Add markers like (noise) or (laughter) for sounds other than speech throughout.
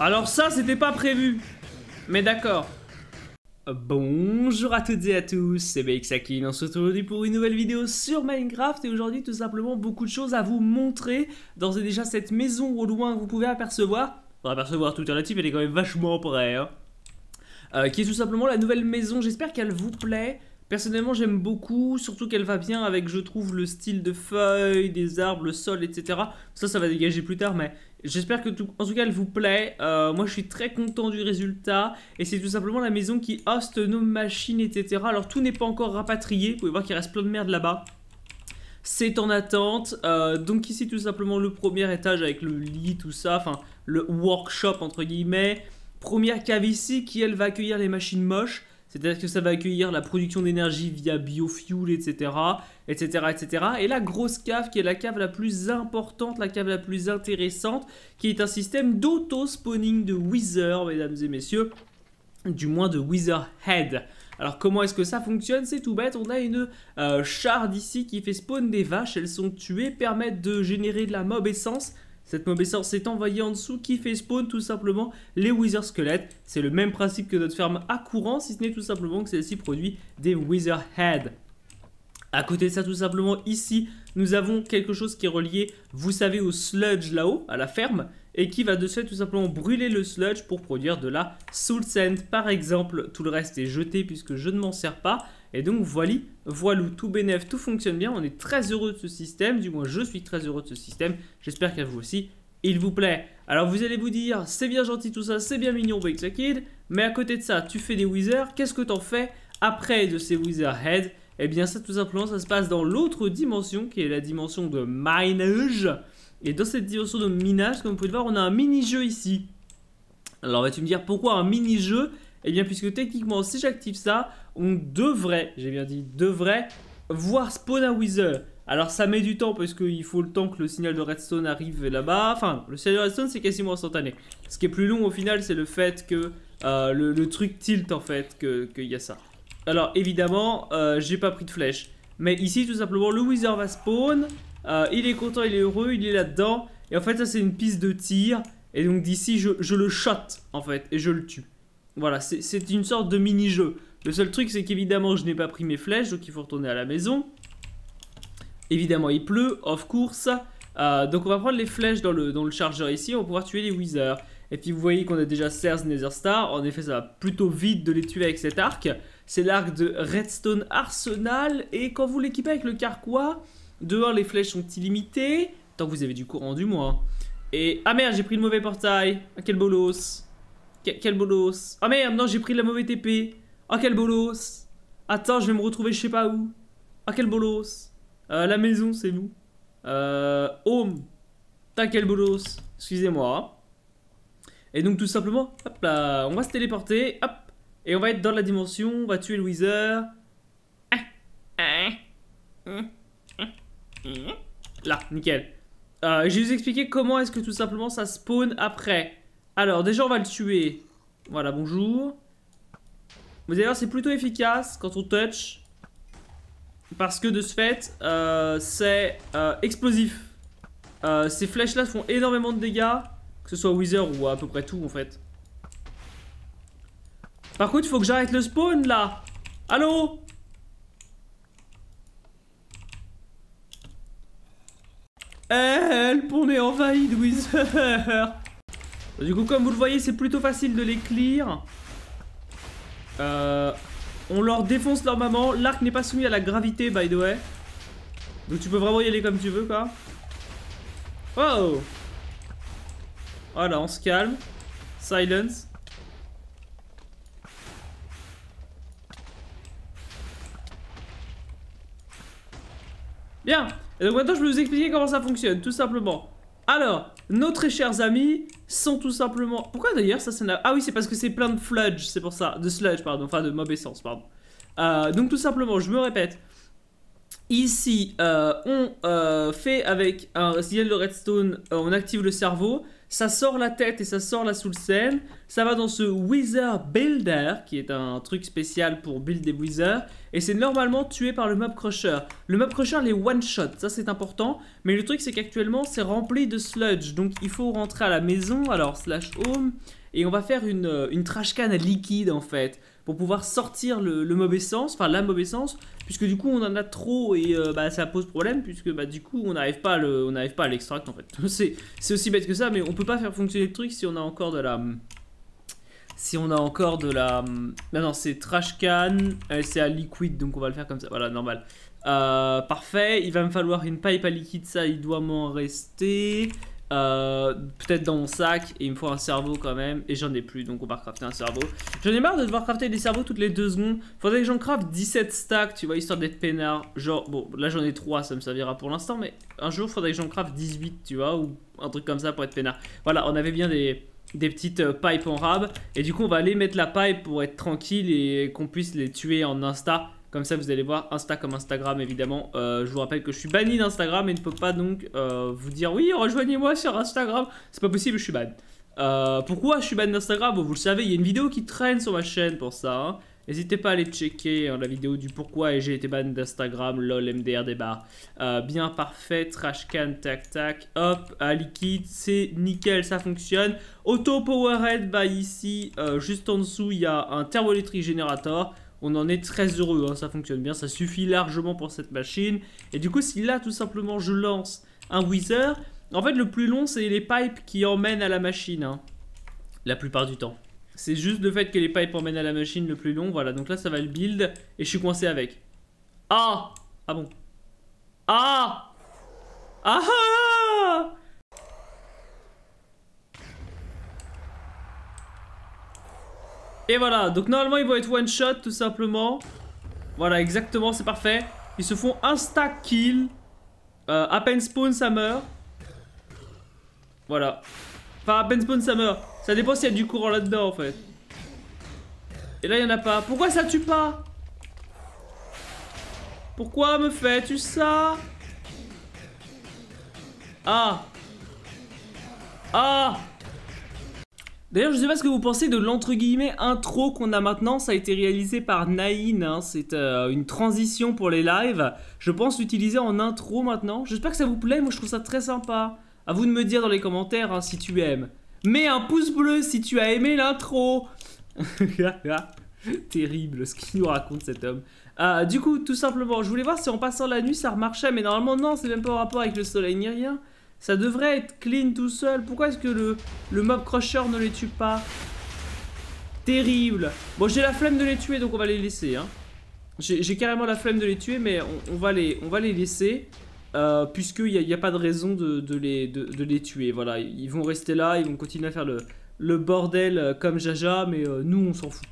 Alors ça, c'était pas prévu. Mais d'accord. Bonjour à toutes et à tous, c'est Bexakin. on se retrouve aujourd'hui pour une nouvelle vidéo sur Minecraft et aujourd'hui tout simplement beaucoup de choses à vous montrer. D'ores et déjà cette maison au loin vous pouvez apercevoir, apercevoir tout relatif, elle est quand même vachement près, hein. euh, qui est tout simplement la nouvelle maison, j'espère qu'elle vous plaît. Personnellement, j'aime beaucoup, surtout qu'elle va bien avec, je trouve, le style de feuilles, des arbres, le sol, etc. Ça, ça va dégager plus tard, mais j'espère que, tout... en tout cas, elle vous plaît. Euh, moi, je suis très content du résultat. Et c'est tout simplement la maison qui hoste nos machines, etc. Alors, tout n'est pas encore rapatrié. Vous pouvez voir qu'il reste plein de merde là-bas. C'est en attente. Euh, donc ici, tout simplement, le premier étage avec le lit, tout ça. Enfin, le workshop, entre guillemets. Première cave ici qui, elle, va accueillir les machines moches. C'est-à-dire que ça va accueillir la production d'énergie via biofuel, etc., etc., etc. Et la grosse cave, qui est la cave la plus importante, la cave la plus intéressante, qui est un système d'auto-spawning de Wither, mesdames et messieurs, du moins de Wither Head. Alors comment est-ce que ça fonctionne C'est tout bête, on a une euh, char charde ici qui fait spawn des vaches, elles sont tuées, permettent de générer de la mob essence, cette sorte s'est envoyée en dessous qui fait spawn tout simplement les Wither Squelettes. C'est le même principe que notre ferme à courant, si ce n'est tout simplement que celle-ci produit des Wither Heads. À côté de ça, tout simplement, ici, nous avons quelque chose qui est relié, vous savez, au sludge là-haut, à la ferme, et qui va de tout simplement brûler le sludge pour produire de la soul Sand. Par exemple, tout le reste est jeté puisque je ne m'en sers pas. Et donc, voilà, voilou, tout bénéf, tout fonctionne bien. On est très heureux de ce système. Du moins, je suis très heureux de ce système. J'espère qu'à vous aussi, il vous plaît. Alors, vous allez vous dire, c'est bien gentil tout ça, c'est bien mignon, Wake the Kid. Mais à côté de ça, tu fais des wizards. Qu'est-ce que t'en fais après de ces wizard heads eh bien ça tout simplement ça se passe dans l'autre dimension qui est la dimension de minage. Et dans cette dimension de minage, comme vous pouvez le voir, on a un mini-jeu ici. Alors vas-tu me dire pourquoi un mini-jeu Eh bien puisque techniquement si j'active ça, on devrait, j'ai bien dit devrait, voir spawn un wizard. Alors ça met du temps parce qu'il faut le temps que le signal de redstone arrive là-bas. Enfin, le signal de redstone c'est quasiment instantané. Ce qui est plus long au final c'est le fait que euh, le, truc tilt en fait, qu'il que y a ça. Alors évidemment, euh, j'ai pas pris de flèche. Mais ici tout simplement le wizard va spawn. Euh, il est content, il est heureux, il est là-dedans. Et en fait ça c'est une piste de tir. Et donc d'ici je, je, le shot en fait et je le tue. Voilà, c'est une sorte de mini-jeu. Le seul truc, c'est qu'évidemment, je n'ai pas pris mes flèches, donc il faut retourner à la maison. Évidemment, il pleut, of course. Euh, donc on va prendre les flèches dans le, dans le chargeur ici, on va pouvoir tuer les wizards. Et puis vous voyez qu'on a déjà nether Star. en effet ça va plutôt vite de les tuer avec cet arc. C'est l'arc de Redstone Arsenal, et quand vous l'équipez avec le carquois, dehors les flèches sont illimitées, tant que vous avez du courant du moins. Et... Ah merde, j'ai pris le mauvais portail Ah quel bolos Quel, bolos Ah merde, non j'ai pris la mauvaise TP Oh quel bolos Attends, je vais me retrouver je sais pas où. Oh quel bolos euh, La maison, c'est vous. Euh, home. T'as quel bolos Excusez-moi. Et donc, tout simplement, hop là, on va se téléporter. Hop. Et on va être dans la dimension. On va tuer le Weezer. Là, nickel. Euh, je vais vous expliquer comment est-ce que tout simplement ça spawn après. Alors, déjà, on va le tuer. Voilà, bonjour. Mais d'ailleurs, c'est plutôt efficace quand on touche Parce que de ce fait, euh, c'est euh, explosif. Euh, ces flèches-là font énormément de dégâts. Que ce soit Wither ou à peu près tout, en fait. Par contre, il faut que j'arrête le spawn, là. Allô Help, on est envahi de Wither (laughs) Du coup, comme vous le voyez, c'est plutôt facile de les clear. Euh, on leur défonce leur maman. L'arc n'est pas soumis à la gravité, by the way. Donc tu peux vraiment y aller comme tu veux, quoi. Oh Voilà, on se calme. Silence. Bien Et donc maintenant, je vais vous expliquer comment ça fonctionne, tout simplement. Alors, nos très chers amis sont tout simplement... Pourquoi d'ailleurs ça, ça Ah oui, c'est parce que c'est plein de sludge, c'est pour ça. De sludge, pardon. Enfin, de mob essence, pardon. Euh, donc tout simplement, je me répète. Ici, euh, on euh, fait avec un signal de redstone, on active le cerveau ça sort la tête et ça sort la le scène. Ça va dans ce Wizard Builder, qui est un truc spécial pour build des Wither. Et c'est normalement tué par le Mob Crusher. Le Mob Crusher les one-shot, ça c'est important. Mais le truc c'est qu'actuellement c'est rempli de sludge. Donc il faut rentrer à la maison, alors slash home et on va faire une, euh, une trash can liquide en fait pour pouvoir sortir le, mauvais sens, enfin la mauvaise sens, puisque du coup on en a trop et euh, bah, ça pose problème puisque bah, du coup on n'arrive pas à le, l'extract en fait. (laughs) C'est aussi bête que ça, mais on peut pas faire fonctionner le truc si on a encore de la hum, si on a encore de la... Hum, non, non, c'est trash can, euh, c'est à liquide, donc on va le faire comme ça. Voilà, normal. parfait, il va me falloir une pipe à liquide, ça, il doit m'en rester. Euh, peut-être dans mon sac, et il me faut un cerveau quand même, et j'en ai plus, donc on va crafter un cerveau. J'en ai marre de devoir crafter des cerveaux toutes les deux secondes. Faudrait que j'en crafte 17 stacks, tu vois, histoire d'être peinard. Genre, bon, là j'en ai 3, ça me servira pour l'instant, mais un jour faudrait que j'en crafte 18, tu vois, ou un truc comme ça pour être peinard. Voilà, on avait bien des, petites euh, pipes en rab, et du coup on va aller mettre la pipe pour être tranquille et qu'on puisse les tuer en insta. Comme ça, vous allez voir Insta comme Instagram, évidemment. Euh, je vous rappelle que je suis banni d'Instagram et ne peux pas donc euh, vous dire oui, rejoignez-moi sur Instagram. C'est pas possible, je suis banni. Euh, pourquoi je suis banni d'Instagram Vous le savez, il y a une vidéo qui traîne sur ma chaîne pour ça. Hein. N'hésitez pas à aller checker hein, la vidéo du pourquoi et j'ai été banni d'Instagram, lol, MDR débat. bien parfait, trash can, tac tac, hop, à liquide, c'est nickel, ça fonctionne. Auto powerhead, bah ici, juste en dessous, il y a un thermoélectrique générateur. On en est très heureux, hein, ça fonctionne bien, ça suffit largement pour cette machine. Et du coup, si là, tout simplement, je lance un Wither, en fait, le plus long, c'est les pipes qui emmènent à la machine, hein, la plupart du temps. C'est juste le fait que les pipes emmènent à la machine le plus long, voilà. Donc là, ça va le build, et je suis coincé avec. Ah Ah bon Ah Ah, ah Et voilà, donc normalement ils vont être one shot tout simplement. Voilà, exactement, c'est parfait. Ils se font stack kill. Euh, à peine spawn, ça meurt. Voilà. Enfin, à peine spawn, ça meurt. Ça dépend s'il y a du courant là-dedans en fait. Et là, il n'y en a pas. Pourquoi ça tue pas Pourquoi me fais-tu ça Ah Ah D'ailleurs, je sais pas ce que vous pensez de l'entre guillemets intro qu'on a maintenant. Ça a été réalisé par Naïn. Hein. C'est euh, une transition pour les lives. Je pense l'utiliser en intro maintenant. J'espère que ça vous plaît. Moi, je trouve ça très sympa. À vous de me dire dans les commentaires hein, si tu aimes. Mets un pouce bleu si tu as aimé l'intro. (laughs) Terrible ce qu'il nous raconte cet homme. Euh, du coup, tout simplement, je voulais voir si en passant la nuit ça remarchait, mais normalement non, c'est même pas en rapport avec le soleil ni rien. Ça devrait être clean tout seul. Pourquoi est-ce que le, le mob crusher ne les tue pas Terrible. Bon, j'ai la flemme de les tuer, donc on va les laisser. Hein. J'ai carrément la flemme de les tuer, mais on, va, les, on va les laisser. Euh, puisqu'il n'y a, pas de raison de, les, de, les tuer. Voilà, ils vont rester là, ils vont continuer à faire le, bordel euh, comme Jaja, mais euh, nous, on s'en fout.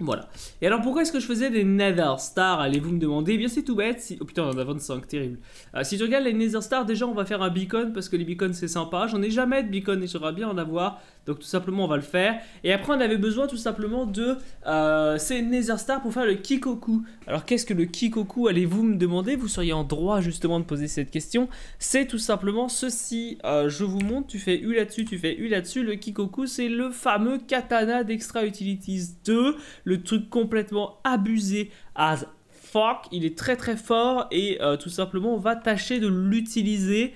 Voilà. Et alors pourquoi est-ce que je faisais des Nether Stars Allez-vous me demander eh bien c'est tout bête. Si... Oh putain, on en a 25, terrible. Euh, si tu regardes les Nether Stars, déjà on va faire un beacon parce que les beacons c'est sympa. J'en ai jamais de beacon et j'aimerais bien en avoir. Donc tout simplement on va le faire. Et après on avait besoin tout simplement de euh, ces Nether Stars pour faire le Kikoku. Alors qu'est-ce que le Kikoku Allez-vous me demander Vous seriez en droit justement de poser cette question. C'est tout simplement ceci. Euh, je vous montre, tu fais U là-dessus, tu fais U là-dessus. Le Kikoku c'est le fameux katana d'Extra Utilities 2 le truc complètement abusé as ah, fuck. Il est très très fort et euh, tout simplement on va tâcher de l'utiliser.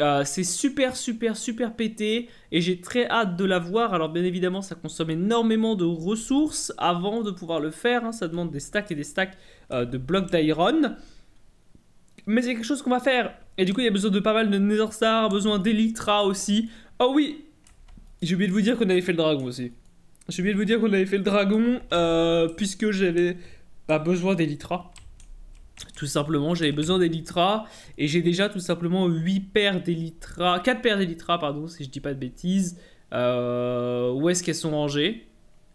Euh, c'est super super super pété et j'ai très hâte de l'avoir Alors bien évidemment ça consomme énormément de ressources avant de pouvoir le faire. Hein. Ça demande des stacks et des stacks euh, de blocs d'iron. Mais c'est quelque chose qu'on va faire. Et du coup il y a besoin de pas mal de Nether Star, besoin d'Elytra aussi. Oh oui, j'ai oublié de vous dire qu'on avait fait le dragon aussi. J'ai oublié de vous dire qu'on avait fait le dragon, euh, puisque j'avais pas besoin d'Elytra. Tout simplement, j'avais besoin d'Elytra, et j'ai déjà tout simplement 8 paires d'Elytra, 4 paires d'Elytra, pardon, si je dis pas de bêtises. Euh, où est-ce qu'elles sont rangées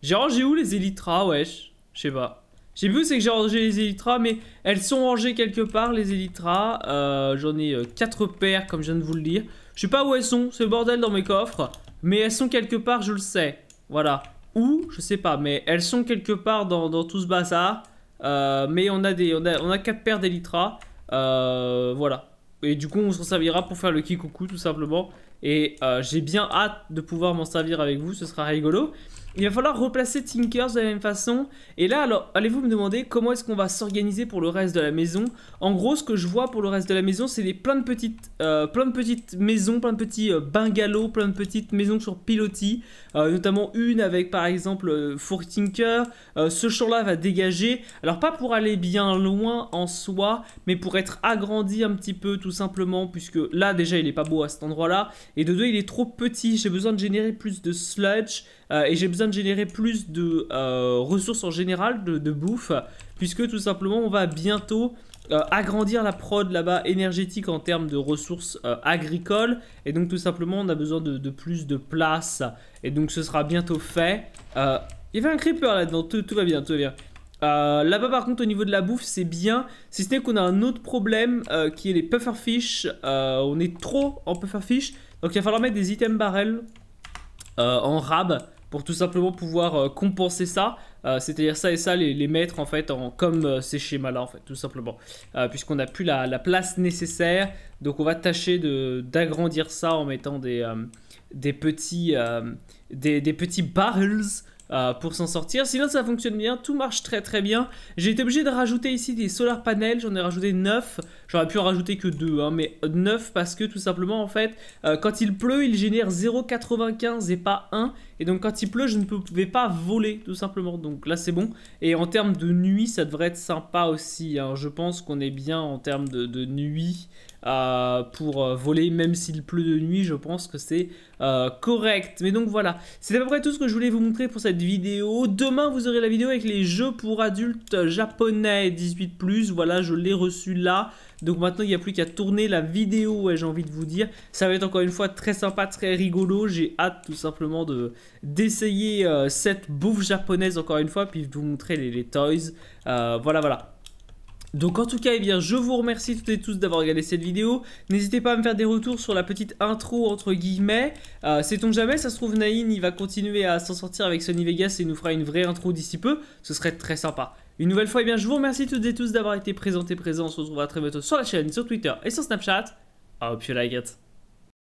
J'ai rangé où les Elytra, wesh Je sais pas. J'ai vu c'est que j'ai rangé les Elytra, mais elles sont rangées quelque part, les Elytra. Euh, j'en ai 4 paires, comme je viens de vous le dire. Je sais pas où elles sont, c'est le bordel dans mes coffres. Mais elles sont quelque part, je le sais. Voilà je sais pas, mais elles sont quelque part dans, tout ce bazar. Euh, mais on a des, on a, quatre paires d'Elytra. Euh, voilà. Et du coup, on s'en servira pour faire le kikoukou tout simplement. Et euh, j'ai bien hâte de pouvoir m'en servir avec vous. Ce sera rigolo. Il va falloir replacer Tinkers de la même façon. Et là, alors, allez-vous me demander comment est-ce qu'on va s'organiser pour le reste de la maison En gros, ce que je vois pour le reste de la maison, c'est plein de petites, euh, de petites maisons, plein de petits euh, bungalows, plein de petites maisons sur pilotis. Euh, notamment une avec, par exemple, Four Tinker. ce champ-là va dégager. Alors, pas pour aller bien loin en soi, mais pour être agrandi un petit peu, tout simplement, puisque là, déjà, il est pas beau à cet endroit-là. Et de deux, il est trop petit. J'ai besoin de générer plus de sludge. Euh, et j'ai besoin de générer plus de euh, ressources en général, de, bouffe, puisque tout simplement on va bientôt euh, agrandir la prod là-bas énergétique en termes de ressources agricoles, et donc tout simplement on a besoin de, plus de place, et donc ce sera bientôt fait. il y avait un creeper là-dedans, tout, va bien, tout va bien. Là-bas, par contre, au niveau de la bouffe, c'est bien. Si ce n'est qu'on a un autre problème qui est les pufferfish. on est trop en pufferfish. Donc, il va falloir mettre des items barrels en rab pour tout simplement pouvoir euh, compenser ça, euh, c'est-à-dire ça et ça, les, mettre en fait en, comme euh, ces schémas-là fait, tout simplement, puisqu'on n'a plus la, place nécessaire, donc on va tâcher d'agrandir ça en mettant des, des petits, des, des, petits barrels euh, pour s'en sortir. Sinon, ça fonctionne bien, tout marche très très bien. J'ai été obligé de rajouter ici des solar panels, j'en ai rajouté 9. J'aurais pu en rajouter que 2, hein, mais 9 parce que tout simplement, en fait, euh, quand il pleut, il génère 0,95 et pas 1. Et donc, quand il pleut, je ne pouvais pas voler, tout simplement. Donc là, c'est bon. Et en termes de nuit, ça devrait être sympa aussi. Hein. Je pense qu'on est bien en termes de, de nuit. Euh, pour euh, voler, même s'il pleut de nuit, je pense que c'est euh, correct. Mais donc voilà, c'est à peu près tout ce que je voulais vous montrer pour cette vidéo. Demain, vous aurez la vidéo avec les jeux pour adultes japonais 18+. Voilà, je l'ai reçu là. Donc maintenant, il n'y a plus qu'à tourner la vidéo, et j'ai envie de vous dire. Ça va être encore une fois très sympa, très rigolo. J'ai hâte tout simplement d'essayer de, d'essayer cette bouffe japonaise encore une fois, puis de vous montrer les, toys. voilà, voilà. Donc en tout cas, eh bien, je vous remercie toutes et tous d'avoir regardé cette vidéo. N'hésitez pas à me faire des retours sur la petite intro entre guillemets. Euh, sait-on jamais, ça se trouve Naïn, il va continuer à s'en sortir avec Sony Vegas et nous fera une vraie intro d'ici peu. Ce serait très sympa. Une nouvelle fois, eh bien, je vous remercie toutes et tous d'avoir été présents et présents. On se retrouvera très bientôt sur la chaîne, sur Twitter et sur Snapchat. Hope you like it.